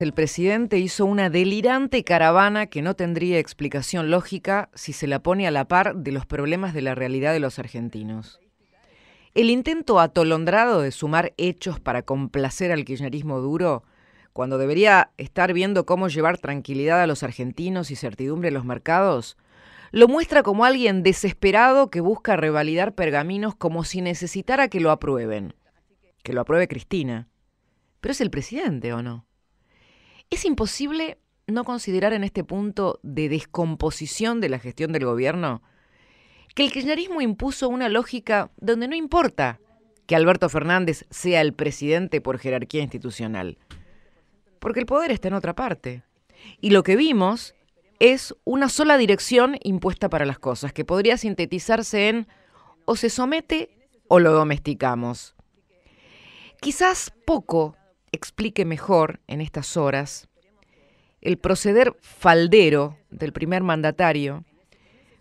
El presidente hizo una delirante caravana que no tendría explicación lógica si se la pone a la par de los problemas de la realidad de los argentinos. El intento atolondrado de sumar hechos para complacer al kirchnerismo duro, cuando debería estar viendo cómo llevar tranquilidad a los argentinos y certidumbre a los mercados, lo muestra como alguien desesperado que busca revalidar pergaminos como si necesitara que lo aprueben. Que lo apruebe Cristina. Pero es el presidente, ¿o no? ¿Es imposible no considerar en este punto de descomposición de la gestión del gobierno que el kirchnerismo impuso una lógica donde no importa que Alberto Fernández sea el presidente por jerarquía institucional, porque el poder está en otra parte. Y lo que vimos es una sola dirección impuesta para las cosas, que podría sintetizarse en o se somete o lo domesticamos. Quizás poco explique mejor en estas horas el proceder faldero del primer mandatario,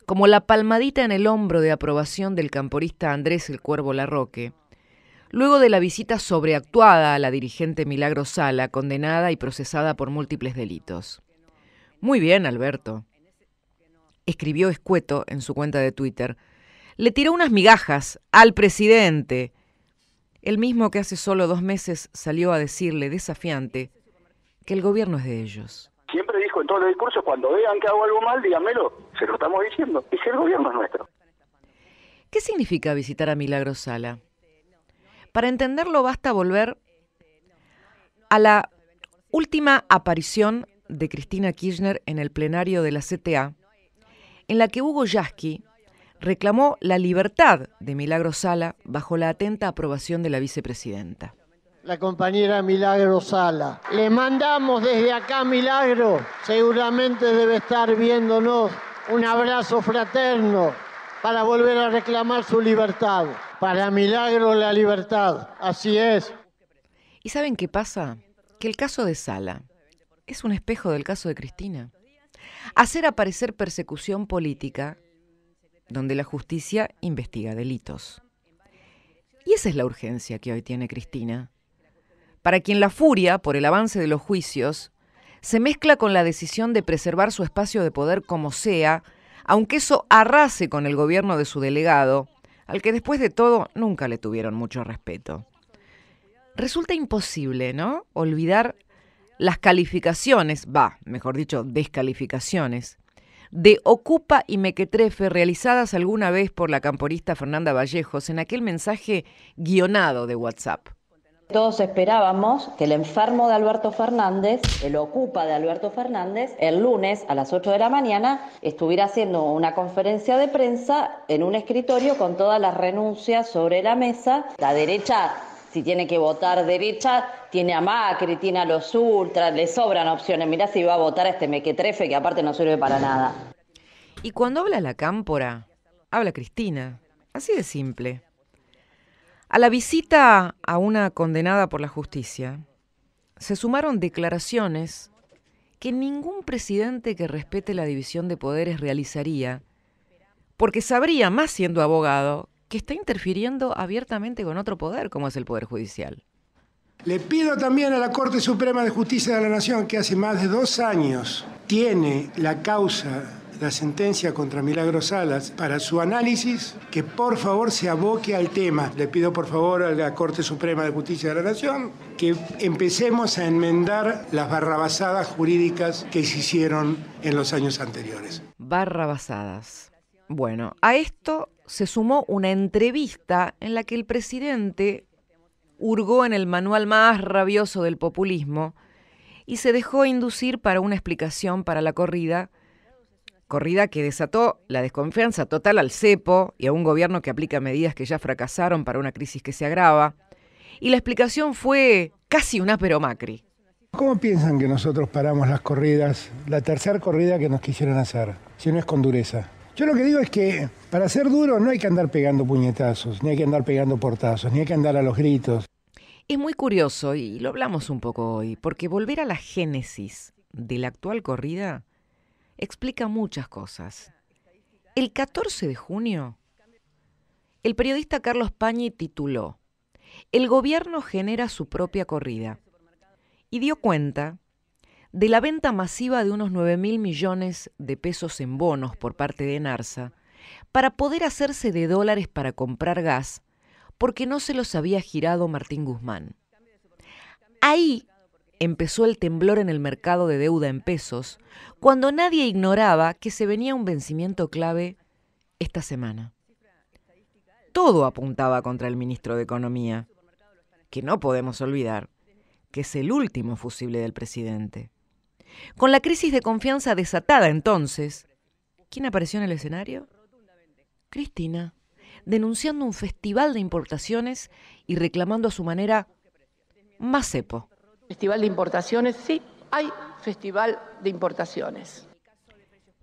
como la palmadita en el hombro de aprobación del camporista Andrés el Cuervo Larroque, luego de la visita sobreactuada a la dirigente Milagro Sala, condenada y procesada por múltiples delitos. Muy bien, Alberto, escribió Escueto en su cuenta de Twitter. Le tiró unas migajas al presidente el mismo que hace solo dos meses salió a decirle desafiante que el gobierno es de ellos. Siempre dijo en todos los discursos, cuando vean que hago algo mal, díganmelo, se lo estamos diciendo, y si el gobierno es nuestro. ¿Qué significa visitar a Milagro Sala? Para entenderlo basta volver a la última aparición de Cristina Kirchner en el plenario de la CTA, en la que Hugo Yasky, reclamó la libertad de Milagro Sala bajo la atenta aprobación de la vicepresidenta. La compañera Milagro Sala. Le mandamos desde acá, Milagro, seguramente debe estar viéndonos, un abrazo fraterno para volver a reclamar su libertad. Para Milagro la libertad, así es. ¿Y saben qué pasa? Que el caso de Sala es un espejo del caso de Cristina. Hacer aparecer persecución política donde la justicia investiga delitos. Y esa es la urgencia que hoy tiene Cristina. Para quien la furia por el avance de los juicios se mezcla con la decisión de preservar su espacio de poder como sea, aunque eso arrase con el gobierno de su delegado, al que después de todo nunca le tuvieron mucho respeto. Resulta imposible, ¿no? Olvidar las calificaciones, va, mejor dicho, descalificaciones, de Ocupa y Mequetrefe realizadas alguna vez por la camporista Fernanda Vallejos en aquel mensaje guionado de WhatsApp. Todos esperábamos que el enfermo de Alberto Fernández, el ocupa de Alberto Fernández, el lunes a las 8 de la mañana estuviera haciendo una conferencia de prensa en un escritorio con todas las renuncias sobre la mesa. La derecha si tiene que votar derecha, tiene a Macri, tiene a los ultras, le sobran opciones. Mirá si va a votar a este mequetrefe que aparte no sirve para nada. Y cuando habla la cámpora, habla Cristina. Así de simple. A la visita a una condenada por la justicia se sumaron declaraciones que ningún presidente que respete la división de poderes realizaría, porque sabría, más siendo abogado, que está interfiriendo abiertamente con otro poder, como es el Poder Judicial. Le pido también a la Corte Suprema de Justicia de la Nación, que hace más de dos años tiene la causa, la sentencia contra Milagro Salas, para su análisis, que por favor se aboque al tema. Le pido por favor a la Corte Suprema de Justicia de la Nación que empecemos a enmendar las barrabasadas jurídicas que se hicieron en los años anteriores. Barrabasadas. Bueno, a esto se sumó una entrevista en la que el presidente hurgó en el manual más rabioso del populismo y se dejó inducir para una explicación para la corrida, corrida que desató la desconfianza total al cepo y a un gobierno que aplica medidas que ya fracasaron para una crisis que se agrava. Y la explicación fue casi una pero Macri. ¿Cómo piensan que nosotros paramos las corridas, la tercera corrida que nos quisieron hacer, si no es con dureza? Yo lo que digo es que para ser duro no hay que andar pegando puñetazos, ni hay que andar pegando portazos, ni hay que andar a los gritos. Es muy curioso, y lo hablamos un poco hoy, porque volver a la génesis de la actual corrida explica muchas cosas. El 14 de junio, el periodista Carlos Pañi tituló El gobierno genera su propia corrida y dio cuenta de la venta masiva de unos 9.000 mil millones de pesos en bonos por parte de Narsa para poder hacerse de dólares para comprar gas porque no se los había girado Martín Guzmán. Ahí empezó el temblor en el mercado de deuda en pesos cuando nadie ignoraba que se venía un vencimiento clave esta semana. Todo apuntaba contra el ministro de Economía, que no podemos olvidar que es el último fusible del presidente. Con la crisis de confianza desatada entonces, ¿quién apareció en el escenario? Cristina, denunciando un festival de importaciones y reclamando a su manera más cepo. Festival de importaciones, sí, hay festival de importaciones.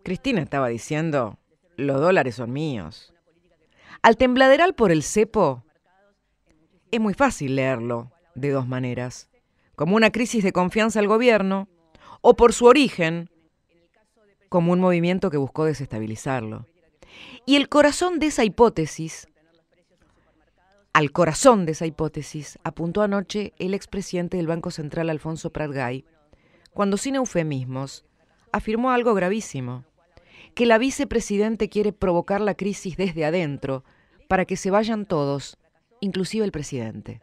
Cristina estaba diciendo, los dólares son míos. Al tembladeral por el cepo, es muy fácil leerlo de dos maneras, como una crisis de confianza al gobierno o por su origen, como un movimiento que buscó desestabilizarlo. Y el corazón de esa hipótesis, al corazón de esa hipótesis, apuntó anoche el expresidente del Banco Central Alfonso Pratgay, cuando sin eufemismos afirmó algo gravísimo, que la vicepresidente quiere provocar la crisis desde adentro para que se vayan todos, inclusive el presidente.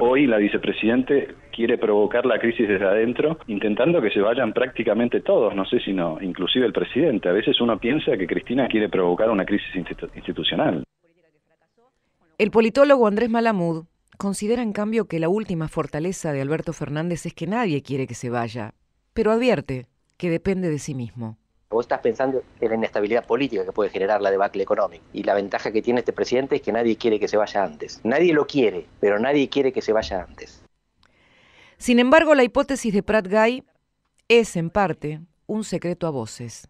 Hoy la vicepresidente quiere provocar la crisis desde adentro, intentando que se vayan prácticamente todos, no sé si no, inclusive el presidente. A veces uno piensa que Cristina quiere provocar una crisis institucional. El politólogo Andrés Malamud considera en cambio que la última fortaleza de Alberto Fernández es que nadie quiere que se vaya, pero advierte que depende de sí mismo. Vos estás pensando en la inestabilidad política que puede generar la debacle económica. Y la ventaja que tiene este presidente es que nadie quiere que se vaya antes. Nadie lo quiere, pero nadie quiere que se vaya antes. Sin embargo, la hipótesis de Pratt Guy es, en parte, un secreto a voces.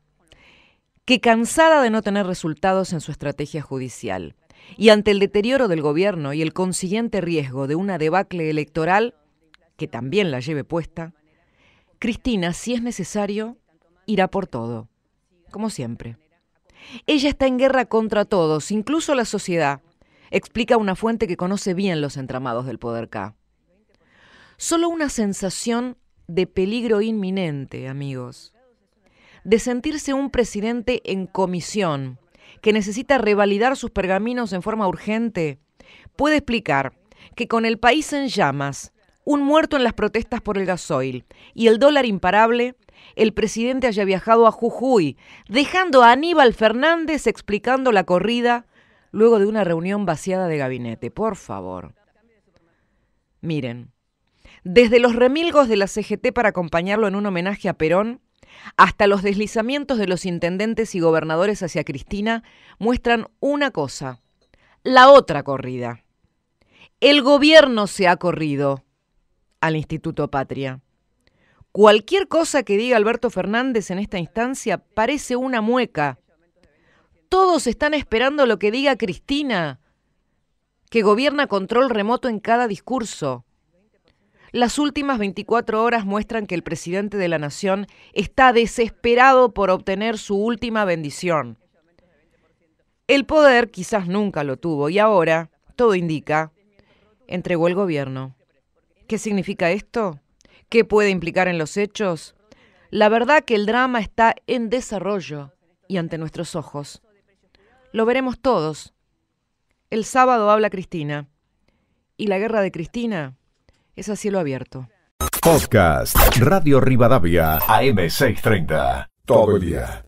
Que cansada de no tener resultados en su estrategia judicial y ante el deterioro del gobierno y el consiguiente riesgo de una debacle electoral, que también la lleve puesta, Cristina, si es necesario, irá por todo, como siempre. Ella está en guerra contra todos, incluso la sociedad, explica una fuente que conoce bien los entramados del poder K. Solo una sensación de peligro inminente, amigos, de sentirse un presidente en comisión, que necesita revalidar sus pergaminos en forma urgente, puede explicar que con el país en llamas, un muerto en las protestas por el gasoil y el dólar imparable, el presidente haya viajado a Jujuy, dejando a Aníbal Fernández explicando la corrida luego de una reunión vaciada de gabinete. Por favor. Miren, desde los remilgos de la CGT para acompañarlo en un homenaje a Perón, hasta los deslizamientos de los intendentes y gobernadores hacia Cristina muestran una cosa, la otra corrida. El gobierno se ha corrido al Instituto Patria. Cualquier cosa que diga Alberto Fernández en esta instancia parece una mueca. Todos están esperando lo que diga Cristina, que gobierna control remoto en cada discurso. Las últimas 24 horas muestran que el presidente de la Nación está desesperado por obtener su última bendición. El poder quizás nunca lo tuvo y ahora, todo indica, entregó el gobierno. ¿Qué significa esto? ¿Qué puede implicar en los hechos? La verdad que el drama está en desarrollo y ante nuestros ojos. Lo veremos todos. El sábado habla Cristina. Y la guerra de Cristina es a cielo abierto. Podcast Radio Rivadavia AM630. Todo el día.